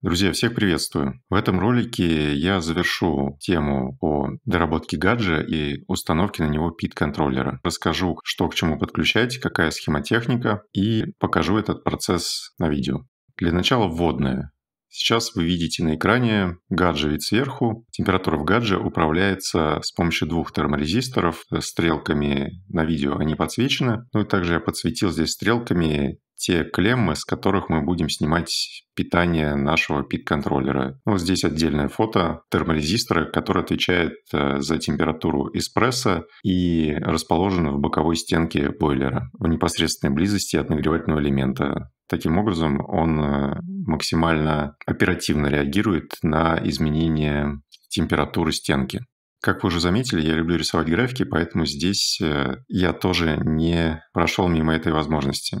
Друзья, всех приветствую. В этом ролике я завершу тему о доработке гаджа и установке на него PID-контроллера. Расскажу, что к чему подключать, какая схемотехника и покажу этот процесс на видео. Для начала вводное. Сейчас вы видите на экране гаджет сверху. Температура в гадже управляется с помощью двух терморезисторов. Стрелками на видео они подсвечены. Ну и также я подсветил здесь стрелками те клеммы, с которых мы будем снимать питание нашего пит-контроллера. Вот здесь отдельное фото терморезистора, который отвечает э, за температуру эспрессо и расположен в боковой стенке бойлера в непосредственной близости от нагревательного элемента. Таким образом, он э, максимально оперативно реагирует на изменение температуры стенки. Как вы уже заметили, я люблю рисовать графики, поэтому здесь э, я тоже не прошел мимо этой возможности.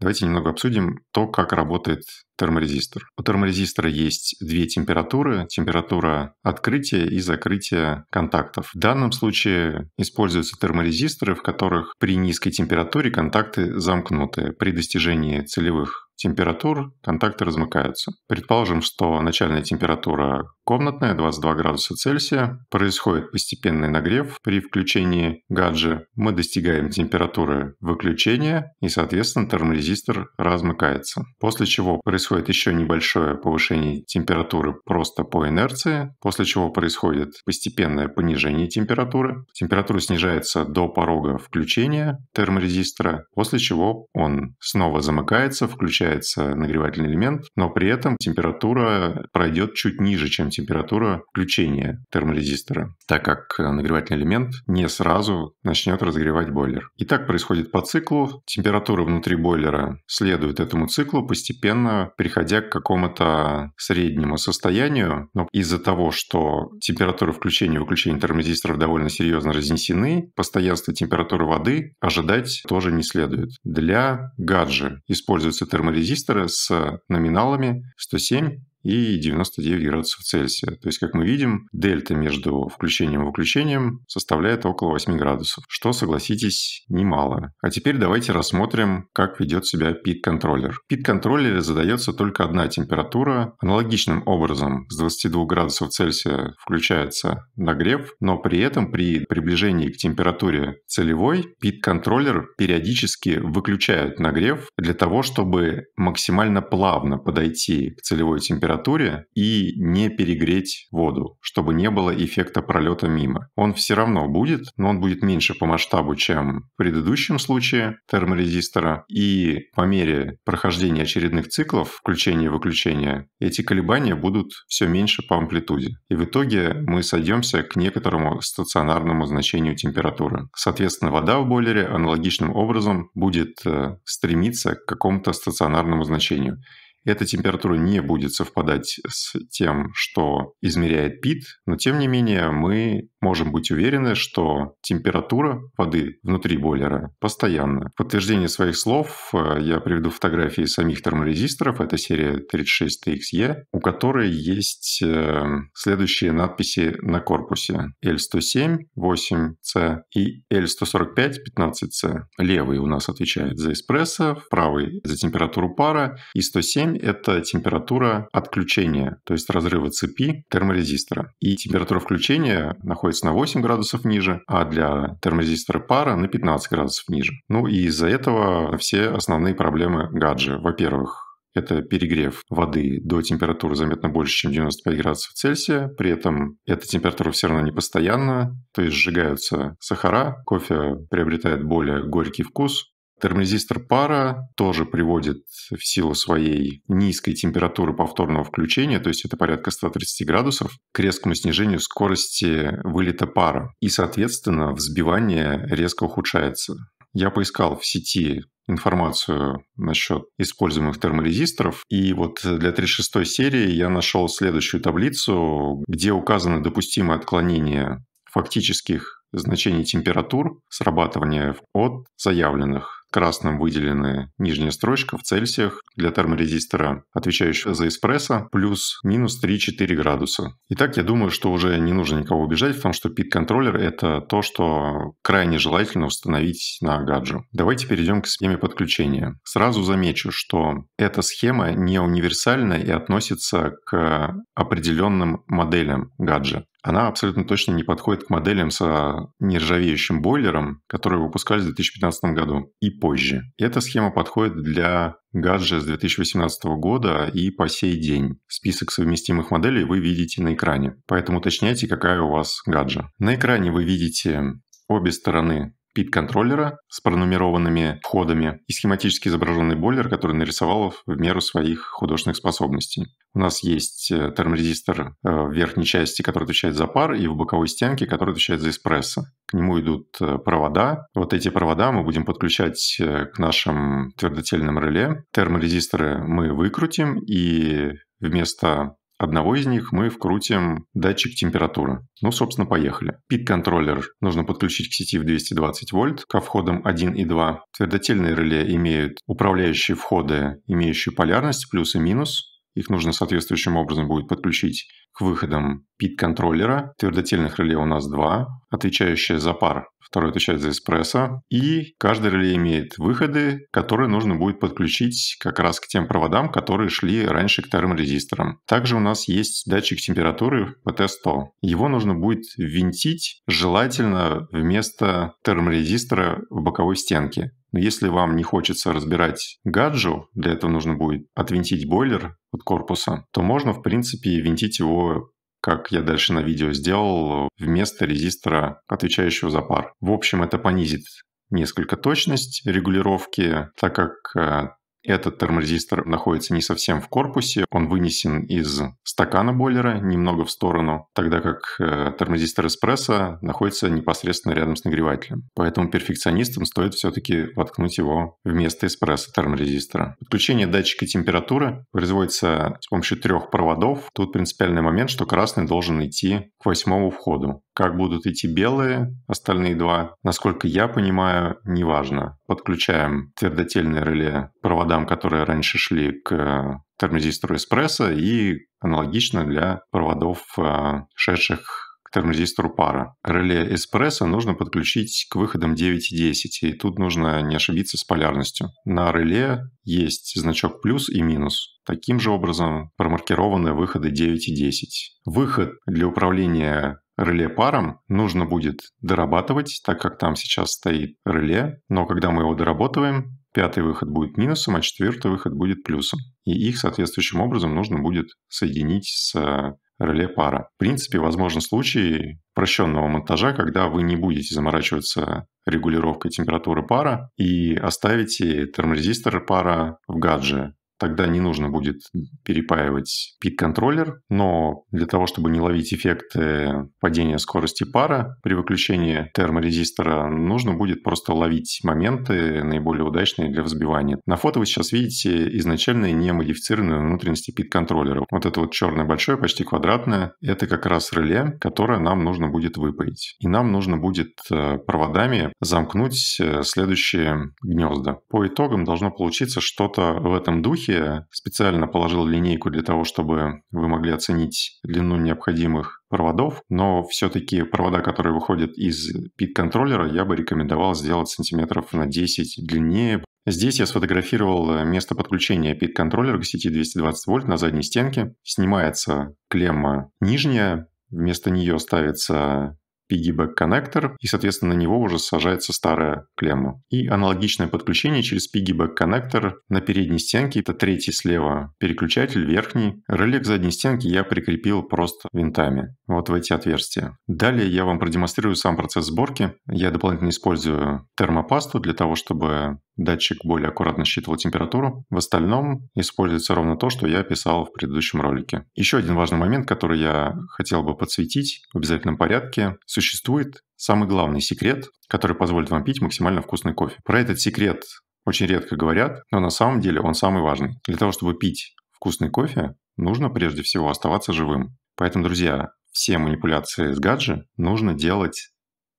Давайте немного обсудим то, как работает терморезистор. У терморезистора есть две температуры. Температура открытия и закрытия контактов. В данном случае используются терморезисторы, в которых при низкой температуре контакты замкнуты. При достижении целевых температур контакты размыкаются. Предположим, что начальная температура комнатная, 22 градуса Цельсия, происходит постепенный нагрев. При включении гаджи мы достигаем температуры выключения, и, соответственно, терморезистор размыкается. После чего происходит еще небольшое повышение температуры просто по инерции, после чего происходит постепенное понижение температуры. Температура снижается до порога включения терморезистора, после чего он снова замыкается, включая включается нагревательный элемент, но при этом температура пройдет чуть ниже, чем температура включения терморезистора, так как нагревательный элемент не сразу начнет разогревать бойлер. И так происходит по циклу. Температура внутри бойлера следует этому циклу, постепенно переходя к какому-то среднему состоянию. Но из-за того, что температура включения и выключения терморезисторов довольно серьезно разнесены, постоянство температуры воды ожидать тоже не следует. Для гаджи используется терморезистор резисторы с номиналами 107, и 99 градусов Цельсия. То есть, как мы видим, дельта между включением и выключением составляет около 8 градусов, что, согласитесь, немало. А теперь давайте рассмотрим, как ведет себя пит-контроллер. В пит-контроллере задается только одна температура. Аналогичным образом с 22 градусов Цельсия включается нагрев, но при этом при приближении к температуре целевой пит-контроллер периодически выключает нагрев для того, чтобы максимально плавно подойти к целевой температуре температуре и не перегреть воду, чтобы не было эффекта пролета мимо. Он все равно будет, но он будет меньше по масштабу, чем в предыдущем случае терморезистора. И по мере прохождения очередных циклов, включения и выключения, эти колебания будут все меньше по амплитуде. И в итоге мы сойдемся к некоторому стационарному значению температуры. Соответственно, вода в бойлере аналогичным образом будет э, стремиться к какому-то стационарному значению. Эта температура не будет совпадать с тем, что измеряет ПИТ, но тем не менее мы можем быть уверены, что температура воды внутри бойлера постоянна. В подтверждение своих слов э, я приведу фотографии самих терморезисторов, это серия 36TXE, у которой есть э, следующие надписи на корпусе L107, 8C и L145, 15C. Левый у нас отвечает за эспрессо, правый за температуру пара, и 107 — это температура отключения, то есть разрыва цепи терморезистора. И температура включения находится находится на 8 градусов ниже, а для термозистора пара на 15 градусов ниже. Ну и из-за этого все основные проблемы гаджа. Во-первых, это перегрев воды до температуры заметно больше, чем 95 градусов Цельсия. При этом эта температура все равно не постоянна, то есть сжигаются сахара, кофе приобретает более горький вкус, Терморезистор пара тоже приводит в силу своей низкой температуры повторного включения, то есть это порядка 130 градусов, к резкому снижению скорости вылета пара. И, соответственно, взбивание резко ухудшается. Я поискал в сети информацию насчет используемых терморезисторов. И вот для 36 серии я нашел следующую таблицу, где указаны допустимые отклонения фактических значений температур срабатывания от заявленных красным выделены нижняя строчка в Цельсиях для терморезистора, отвечающего за эспрессо, плюс-минус 3-4 градуса. Итак, я думаю, что уже не нужно никого убежать, том, что пит-контроллер — это то, что крайне желательно установить на гаджу. Давайте перейдем к схеме подключения. Сразу замечу, что эта схема не универсальна и относится к определенным моделям гаджа она абсолютно точно не подходит к моделям с нержавеющим бойлером, которые выпускались в 2015 году и позже. Эта схема подходит для гаджа с 2018 года и по сей день. Список совместимых моделей вы видите на экране, поэтому уточняйте, какая у вас гаджа. На экране вы видите обе стороны PID-контроллера с пронумерованными входами и схематически изображенный бойлер, который нарисовал в меру своих художественных способностей. У нас есть э, терморезистор э, в верхней части, который отвечает за пар, и в боковой стенке, который отвечает за эспрессо. К нему идут э, провода. Вот эти провода мы будем подключать к нашим твердотельным реле. Терморезисторы мы выкрутим, и вместо Одного из них мы вкрутим датчик температуры. Ну, собственно, поехали. Пит-контроллер нужно подключить к сети в 220 вольт ко входам 1 и 2. Твердотельные реле имеют управляющие входы, имеющие полярность, плюс и минус. Их нужно соответствующим образом будет подключить к выходам пит-контроллера. Твердотельных реле у нас два, отвечающие за пар, второй отвечает за эспрессо. И каждый реле имеет выходы, которые нужно будет подключить как раз к тем проводам, которые шли раньше к вторым резисторам. Также у нас есть датчик температуры PT100. Его нужно будет винтить желательно вместо терморезистора в боковой стенке. Но если вам не хочется разбирать гаджу, для этого нужно будет отвинтить бойлер от корпуса, то можно, в принципе, винтить его как я дальше на видео сделал, вместо резистора, отвечающего за пар. В общем, это понизит несколько точность регулировки, так как э, этот терморезистор находится не совсем в корпусе, он вынесен из стакана бойлера немного в сторону, тогда как э, терморезистор эспрессо находится непосредственно рядом с нагревателем. Поэтому перфекционистам стоит все-таки воткнуть его вместо эспрессо терморезистора. Подключение датчика температуры производится с помощью трех проводов. Тут принципиальный момент, что красный должен идти к восьмому входу. Как будут идти белые, остальные два, насколько я понимаю, неважно. Подключаем твердотельное реле проводам, которые раньше шли к э, термозистору эспрессо и аналогично для проводов, э, шедших к термозистору пара. Реле эспрессо нужно подключить к выходам 9 и 10, и тут нужно не ошибиться с полярностью. На реле есть значок плюс и минус. Таким же образом промаркированы выходы 9 и 10. Выход для управления реле паром нужно будет дорабатывать, так как там сейчас стоит реле, но когда мы его доработаем, пятый выход будет минусом, а четвертый выход будет плюсом. И их соответствующим образом нужно будет соединить с э, реле пара. В принципе, возможен случай упрощенного монтажа, когда вы не будете заморачиваться регулировкой температуры пара и оставите терморезистор пара в гадже, тогда не нужно будет перепаивать пит-контроллер, но для того, чтобы не ловить эффекты э, падения скорости пара при выключении терморезистора, нужно будет просто ловить моменты наиболее удачные для взбивания. На фото вы сейчас видите изначально не модифицированные внутренности пит-контроллера. Вот это вот черное большое, почти квадратное, это как раз реле, которое нам нужно будет выпаять. И нам нужно будет э, проводами замкнуть э, следующие гнезда. По итогам должно получиться что-то в этом духе, рынке специально положил линейку для того, чтобы вы могли оценить длину необходимых проводов, но все-таки провода, которые выходят из пит-контроллера, я бы рекомендовал сделать сантиметров на 10 длиннее. Здесь я сфотографировал место подключения пит-контроллера к сети 220 вольт на задней стенке. Снимается клемма нижняя, вместо нее ставится piggyback коннектор, и, соответственно, на него уже сажается старая клемма. И аналогичное подключение через piggyback коннектор на передней стенке, это третий слева переключатель, верхний. Реле к задней стенке я прикрепил просто винтами, вот в эти отверстия. Далее я вам продемонстрирую сам процесс сборки. Я дополнительно использую термопасту для того, чтобы датчик более аккуратно считывал температуру. В остальном используется ровно то, что я писал в предыдущем ролике. Еще один важный момент, который я хотел бы подсветить в обязательном порядке. Существует самый главный секрет, который позволит вам пить максимально вкусный кофе. Про этот секрет очень редко говорят, но на самом деле он самый важный. Для того, чтобы пить вкусный кофе, нужно прежде всего оставаться живым. Поэтому, друзья, все манипуляции с гаджи нужно делать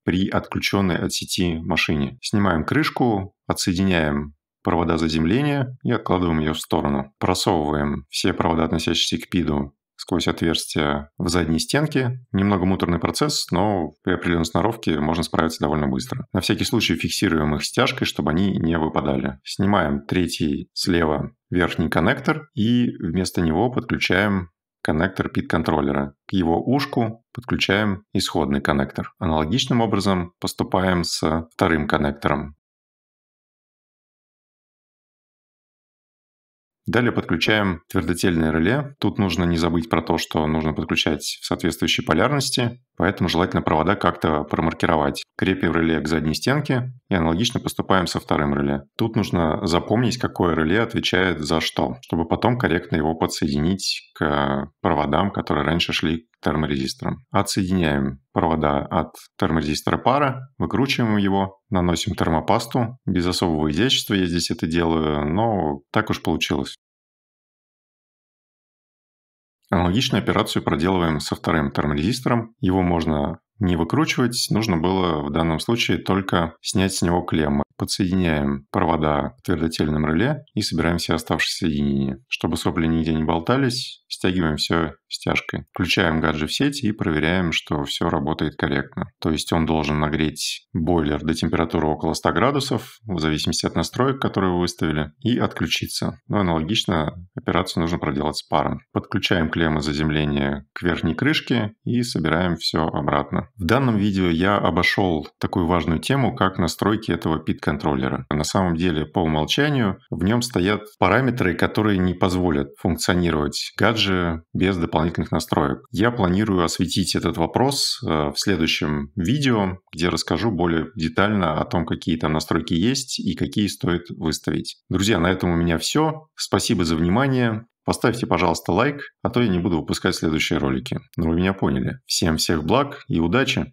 при отключенной от сети машине. Снимаем крышку, отсоединяем провода заземления и откладываем ее в сторону. Просовываем все провода, относящиеся к ПИДу, сквозь отверстие в задней стенке. Немного муторный процесс, но при определенной сноровке можно справиться довольно быстро. На всякий случай фиксируем их стяжкой, чтобы они не выпадали. Снимаем третий слева верхний коннектор и вместо него подключаем коннектор PID-контроллера. К его ушку подключаем исходный коннектор. Аналогичным образом поступаем с вторым коннектором. Далее подключаем твердотельное реле. Тут нужно не забыть про то, что нужно подключать в соответствующей полярности, поэтому желательно провода как-то промаркировать. Крепим реле к задней стенке и аналогично поступаем со вторым реле. Тут нужно запомнить, какое реле отвечает за что, чтобы потом корректно его подсоединить к проводам, которые раньше шли терморезистором. Отсоединяем провода от терморезистора пара, выкручиваем его, наносим термопасту. Без особого изящества я здесь это делаю, но так уж получилось. Аналогичную операцию проделываем со вторым терморезистором. Его можно не выкручивать, нужно было в данном случае только снять с него клеммы подсоединяем провода к твердотельным реле и собираем все оставшиеся соединения. Чтобы сопли нигде не болтались, стягиваем все стяжкой. Включаем гаджет в сеть и проверяем, что все работает корректно. То есть он должен нагреть бойлер до температуры около 100 градусов, в зависимости от настроек, которые вы выставили, и отключиться. Но ну, аналогично операцию нужно проделать с паром. Подключаем клеммы заземления к верхней крышке и собираем все обратно. В данном видео я обошел такую важную тему, как настройки этого пит контроллера. А на самом деле, по умолчанию в нем стоят параметры, которые не позволят функционировать гадже без дополнительных настроек. Я планирую осветить этот вопрос э, в следующем видео, где расскажу более детально о том, какие там настройки есть и какие стоит выставить. Друзья, на этом у меня все. Спасибо за внимание. Поставьте, пожалуйста, лайк, а то я не буду выпускать следующие ролики. Но ну, вы меня поняли. Всем всех благ и удачи!